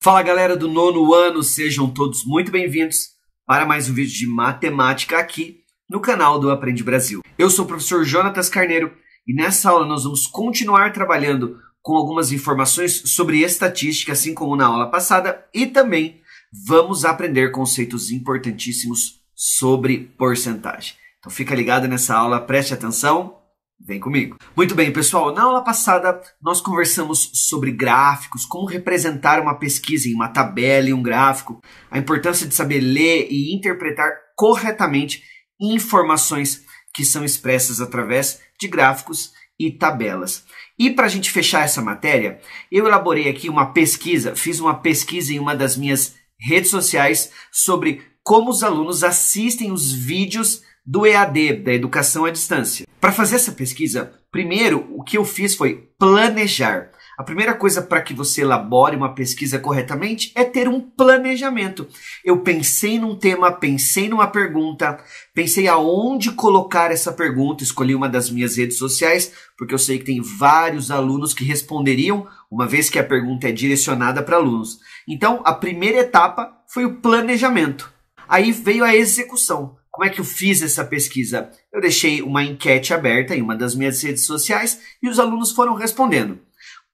Fala galera do nono ano, sejam todos muito bem-vindos para mais um vídeo de matemática aqui no canal do Aprende Brasil. Eu sou o professor Jonatas Carneiro e nessa aula nós vamos continuar trabalhando com algumas informações sobre estatística, assim como na aula passada, e também vamos aprender conceitos importantíssimos sobre porcentagem. Então fica ligado nessa aula, preste atenção. Vem comigo. Muito bem, pessoal. Na aula passada, nós conversamos sobre gráficos, como representar uma pesquisa em uma tabela e um gráfico, a importância de saber ler e interpretar corretamente informações que são expressas através de gráficos e tabelas. E para a gente fechar essa matéria, eu elaborei aqui uma pesquisa, fiz uma pesquisa em uma das minhas redes sociais sobre como os alunos assistem os vídeos do EAD, da educação à distância. Para fazer essa pesquisa, primeiro o que eu fiz foi planejar. A primeira coisa para que você elabore uma pesquisa corretamente é ter um planejamento. Eu pensei num tema, pensei numa pergunta, pensei aonde colocar essa pergunta, escolhi uma das minhas redes sociais, porque eu sei que tem vários alunos que responderiam, uma vez que a pergunta é direcionada para alunos. Então, a primeira etapa foi o planejamento. Aí veio a execução. Como é que eu fiz essa pesquisa? Eu deixei uma enquete aberta em uma das minhas redes sociais e os alunos foram respondendo.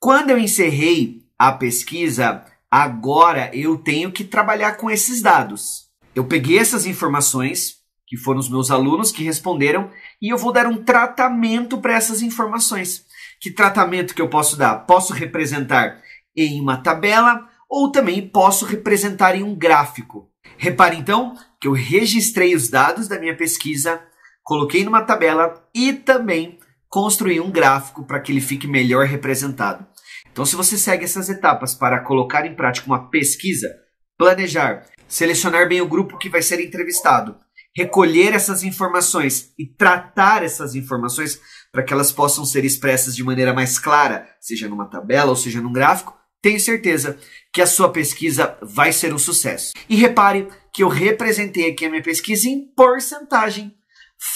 Quando eu encerrei a pesquisa, agora eu tenho que trabalhar com esses dados. Eu peguei essas informações, que foram os meus alunos que responderam, e eu vou dar um tratamento para essas informações. Que tratamento que eu posso dar? Posso representar em uma tabela, ou também posso representar em um gráfico. Repare então que eu registrei os dados da minha pesquisa, coloquei numa tabela e também construí um gráfico para que ele fique melhor representado. Então, se você segue essas etapas para colocar em prática uma pesquisa, planejar, selecionar bem o grupo que vai ser entrevistado, recolher essas informações e tratar essas informações para que elas possam ser expressas de maneira mais clara, seja numa tabela ou seja num gráfico, tenho certeza que a sua pesquisa vai ser um sucesso. E repare que eu representei aqui a minha pesquisa em porcentagem.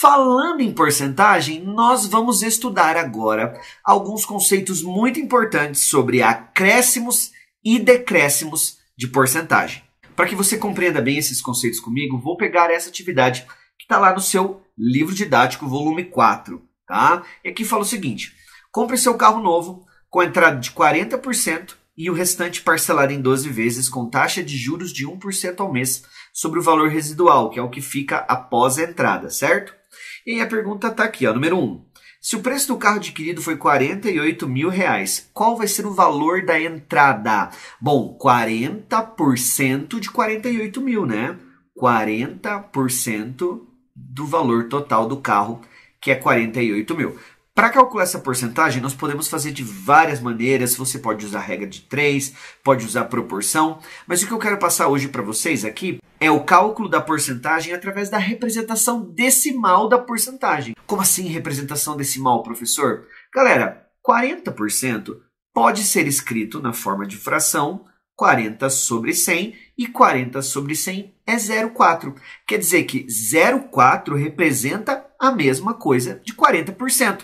Falando em porcentagem, nós vamos estudar agora alguns conceitos muito importantes sobre acréscimos e decréscimos de porcentagem. Para que você compreenda bem esses conceitos comigo, vou pegar essa atividade que está lá no seu livro didático, volume 4. Tá? E aqui fala o seguinte: compre seu carro novo com entrada de 40% e o restante parcelado em 12 vezes com taxa de juros de 1% ao mês sobre o valor residual, que é o que fica após a entrada, certo? E aí a pergunta está aqui, ó, número 1. Um, se o preço do carro adquirido foi 48 mil reais, qual vai ser o valor da entrada? Bom, 40% de 48 mil, né? 40% do valor total do carro, que é 48 mil. Para calcular essa porcentagem, nós podemos fazer de várias maneiras. Você pode usar a regra de 3, pode usar proporção, mas o que eu quero passar hoje para vocês aqui é o cálculo da porcentagem através da representação decimal da porcentagem. Como assim representação decimal, professor? Galera, 40% pode ser escrito na forma de fração 40 sobre 100 e 40 sobre 100 é 0,4. Quer dizer que 0,4 representa a mesma coisa de 40%.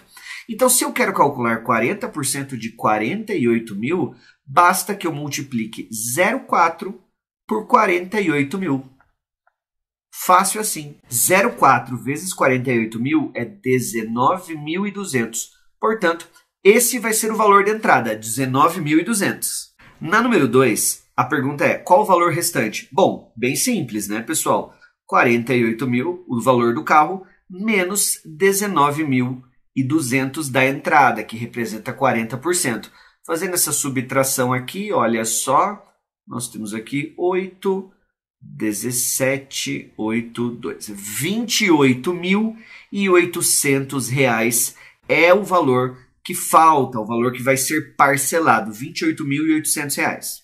Então, se eu quero calcular 40% de 48 mil, basta que eu multiplique 0,4 por 48 mil. Fácil assim. 0,4 vezes 48 mil é 19.200. Portanto, esse vai ser o valor de entrada, 19.200. Na número 2, a pergunta é qual o valor restante? Bom, bem simples, né, pessoal? 48 mil, o valor do carro, menos 19 mil e 200 da entrada, que representa 40%. Fazendo essa subtração aqui, olha só, nós temos aqui 8, 17, 8, 2, 28 mil e 800 reais é o valor que falta, o valor que vai ser parcelado, 28.800 reais.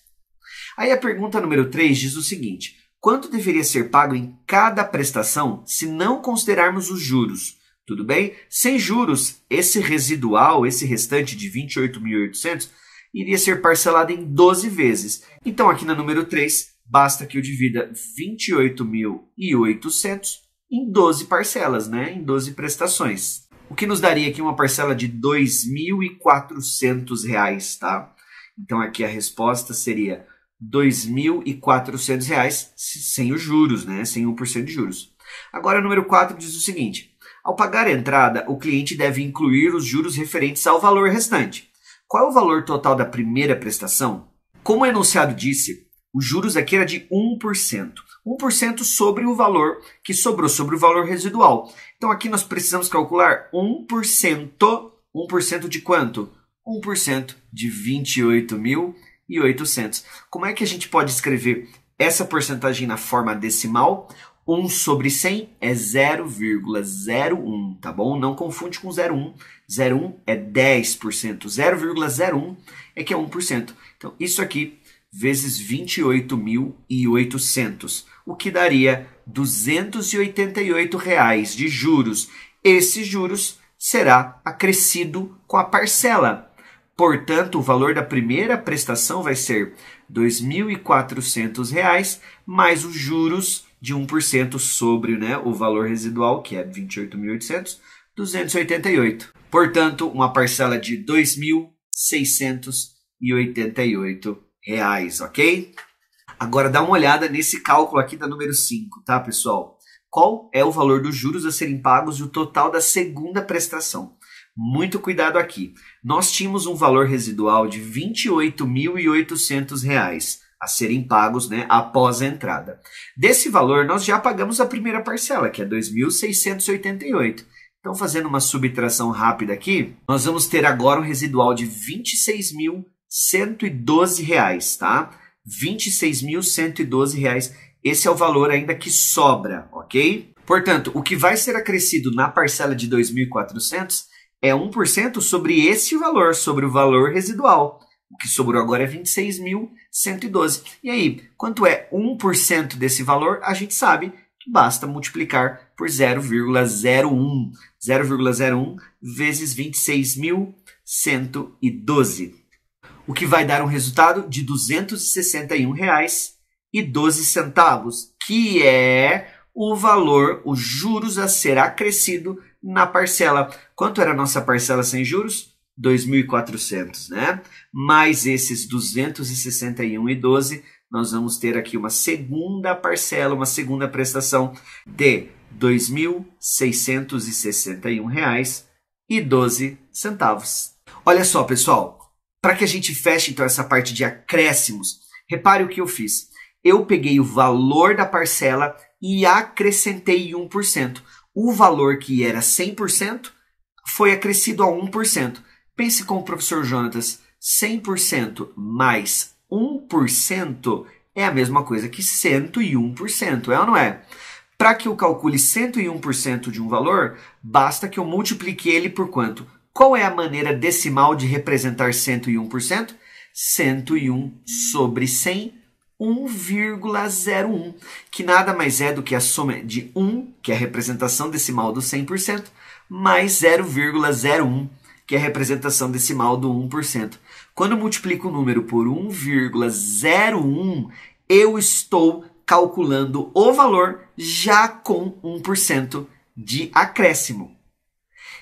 Aí a pergunta número 3 diz o seguinte, quanto deveria ser pago em cada prestação se não considerarmos os juros? tudo bem? Sem juros, esse residual, esse restante de 28.800, iria ser parcelado em 12 vezes. Então, aqui no número 3, basta que eu divida 28.800 em 12 parcelas, né? em 12 prestações. O que nos daria aqui uma parcela de R$ 2.400, tá? Então, aqui a resposta seria R$ 2.400 sem os juros, né? sem 1% de juros. Agora, o número 4 diz o seguinte: ao pagar a entrada, o cliente deve incluir os juros referentes ao valor restante. Qual é o valor total da primeira prestação? Como o enunciado disse, os juros aqui era de 1%. 1% sobre o valor que sobrou, sobre o valor residual. Então aqui nós precisamos calcular 1%. 1% de quanto? 1% de 28.800. Como é que a gente pode escrever essa porcentagem na forma decimal? 1 sobre 100 é 0,01, tá bom? Não confunde com 0,1. 0,1 é 10%. 0,01 é que é 1%. Então, isso aqui vezes 28.800, o que daria R$ 288 reais de juros. Esses juros será acrescido com a parcela. Portanto, o valor da primeira prestação vai ser R$ 2.400 mais os juros de 1% sobre né, o valor residual, que é 28.800, 288. Portanto, uma parcela de R$ 2.688, ok? Agora dá uma olhada nesse cálculo aqui da número 5, tá, pessoal? Qual é o valor dos juros a serem pagos e o total da segunda prestação? Muito cuidado aqui. Nós tínhamos um valor residual de R$ 28.800 a serem pagos né, após a entrada. Desse valor, nós já pagamos a primeira parcela, que é 2.688. Então, fazendo uma subtração rápida aqui, nós vamos ter agora um residual de R$ 26.112, tá? R$ 26.112. Esse é o valor ainda que sobra, ok? Portanto, o que vai ser acrescido na parcela de 2.400 é 1% sobre esse valor, sobre o valor residual. O que sobrou agora é 26.112. E aí, quanto é 1% desse valor? A gente sabe que basta multiplicar por 0,01. 0,01 vezes 26.112. O que vai dar um resultado de R$ 261,12, que é o valor, os juros a ser acrescido na parcela. Quanto era a nossa parcela sem juros? 2.400, né? Mais esses 261,12, nós vamos ter aqui uma segunda parcela, uma segunda prestação de R$ 2.661,12. Olha só, pessoal, para que a gente feche então essa parte de acréscimos, repare o que eu fiz. Eu peguei o valor da parcela e acrescentei 1%. O valor que era 100% foi acrescido a 1%. Pense com o professor Jonatas, 100% mais 1% é a mesma coisa que 101%, é ou não é? Para que eu calcule 101% de um valor, basta que eu multiplique ele por quanto? Qual é a maneira decimal de representar 101%? 101 sobre 100, 1,01, que nada mais é do que a soma de 1, que é a representação decimal do 100%, mais 0,01 que é a representação decimal do 1%. Quando eu multiplico o número por 1,01, eu estou calculando o valor já com 1% de acréscimo.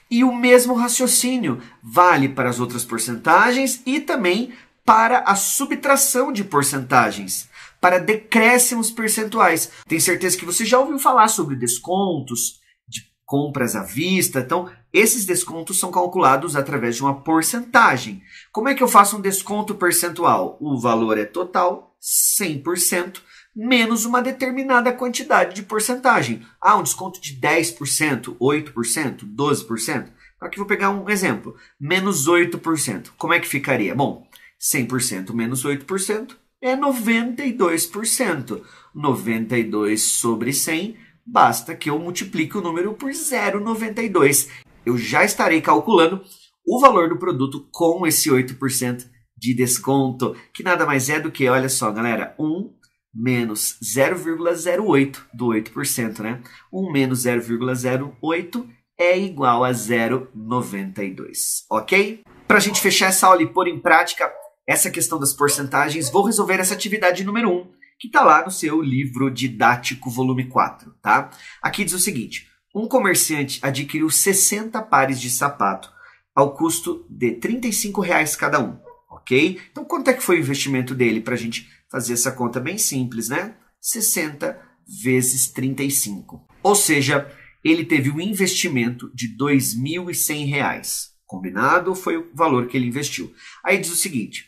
E o mesmo raciocínio vale para as outras porcentagens e também para a subtração de porcentagens, para decréscimos percentuais. Tenho certeza que você já ouviu falar sobre descontos de compras à vista. Então, esses descontos são calculados através de uma porcentagem. Como é que eu faço um desconto percentual? O valor é total, 100%, menos uma determinada quantidade de porcentagem. Ah, um desconto de 10%, 8%, 12%. Aqui vou pegar um exemplo. Menos 8%. Como é que ficaria? Bom, 100% menos 8% é 92%. 92 sobre 100, basta que eu multiplique o número por 0,92 eu já estarei calculando o valor do produto com esse 8% de desconto, que nada mais é do que, olha só, galera, 1 menos 0,08 do 8%, né? 1 menos 0,08 é igual a 0,92, ok? Para a gente fechar essa aula e pôr em prática essa questão das porcentagens, vou resolver essa atividade número 1, que está lá no seu livro didático, volume 4, tá? Aqui diz o seguinte: um comerciante adquiriu 60 pares de sapato ao custo de R$ reais cada um, ok? Então, quanto é que foi o investimento dele para a gente fazer essa conta bem simples, né? 60 vezes 35. Ou seja, ele teve um investimento de R$ 2.100. Combinado foi o valor que ele investiu. Aí diz o seguinte: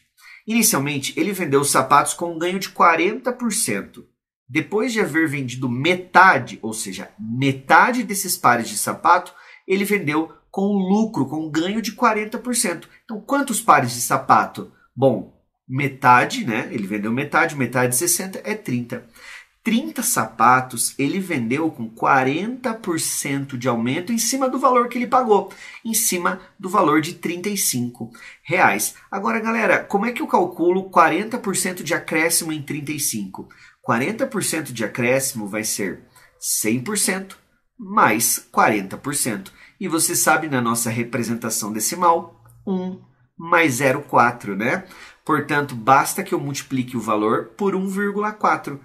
inicialmente ele vendeu os sapatos com um ganho de 40%. Depois de haver vendido metade, ou seja, metade desses pares de sapato, ele vendeu com lucro, com ganho de 40%. Então, quantos pares de sapato? Bom, metade, né? Ele vendeu metade, metade de 60 é 30. 30 sapatos ele vendeu com 40% de aumento em cima do valor que ele pagou, em cima do valor de 35 reais. Agora, galera, como é que eu calculo 40% de acréscimo em 35? 40% de acréscimo vai ser 100% mais 40%. E você sabe na nossa representação decimal, 1 mais 0,4, né? Portanto, basta que eu multiplique o valor por 1,4.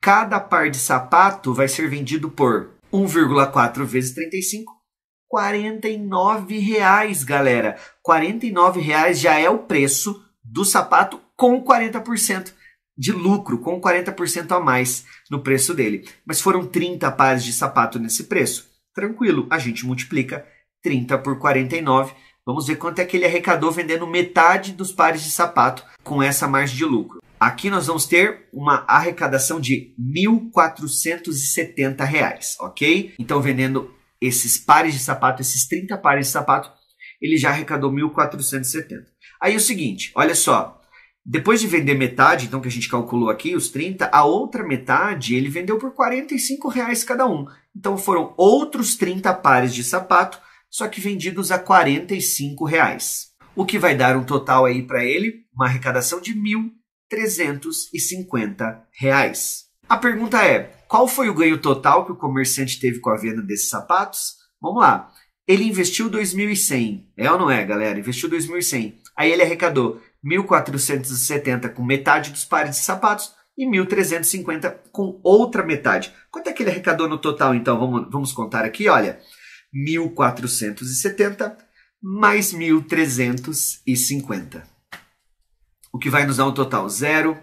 Cada par de sapato vai ser vendido por 1,4 vezes 35, 49 reais, galera. 49 reais já é o preço do sapato com 40% de lucro, com 40% a mais no preço dele. Mas foram 30 pares de sapato nesse preço. Tranquilo, a gente multiplica 30 por 49. Vamos ver quanto é que ele arrecadou vendendo metade dos pares de sapato com essa margem de lucro. Aqui nós vamos ter uma arrecadação de R$ 1.470, ok? Então, vendendo esses pares de sapato, esses 30 pares de sapato, ele já arrecadou 1.470. Aí é o seguinte, olha só, depois de vender metade, então que a gente calculou aqui, os 30, a outra metade ele vendeu por 45 reais cada um. Então foram outros 30 pares de sapato, só que vendidos a 45 reais. O que vai dar um total aí para ele, uma arrecadação de R$ 1.350. Reais. A pergunta é: qual foi o ganho total que o comerciante teve com a venda desses sapatos? Vamos lá. Ele investiu 2.100, é ou não é, galera? Investiu 2.100. Aí ele arrecadou 1470 com metade dos pares de sapatos e 1350 com outra metade. Quanto é que ele arrecadou no total, então? Vamos, vamos contar aqui, olha. 1470 mais 1350. O que vai nos dar um total 0,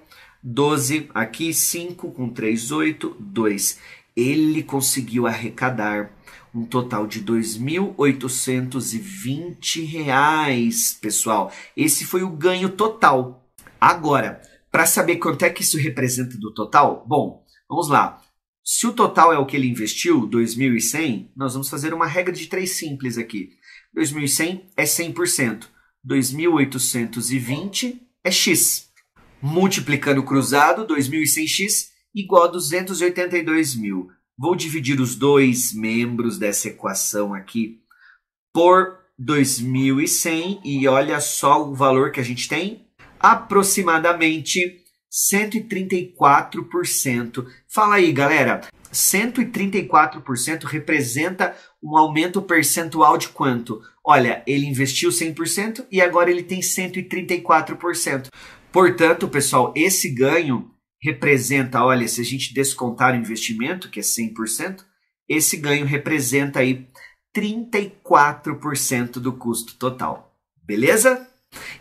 12, aqui 5 com 3, 8, 2. Ele conseguiu arrecadar um total de R$ 2.820, pessoal. Esse foi o ganho total. Agora, para saber quanto é que isso representa do total, bom, vamos lá. Se o total é o que ele investiu, 2.100, nós vamos fazer uma regra de três simples aqui. 2.100 é 100%, 2.820 é x. Multiplicando cruzado, 2.100x igual a 282 mil. Vou dividir os dois membros dessa equação aqui por 2100 e olha só o valor que a gente tem, aproximadamente 134%. Fala aí, galera, 134% representa um aumento percentual de quanto? Olha, ele investiu 100% e agora ele tem 134%. Portanto, pessoal, esse ganho representa, olha, se a gente descontar o investimento, que é 100%, esse ganho representa aí 34% do custo total. Beleza?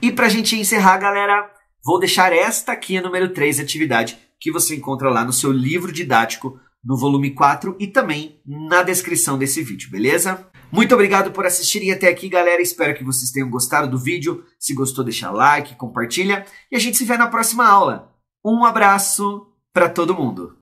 E para a gente encerrar, galera, vou deixar esta aqui, a número 3, atividade, que você encontra lá no seu livro didático, no volume 4 e também na descrição desse vídeo, beleza? Muito obrigado por assistirem até aqui, galera. Espero que vocês tenham gostado do vídeo. Se gostou, deixa like, compartilha. E a gente se vê na próxima aula. Um abraço para todo mundo.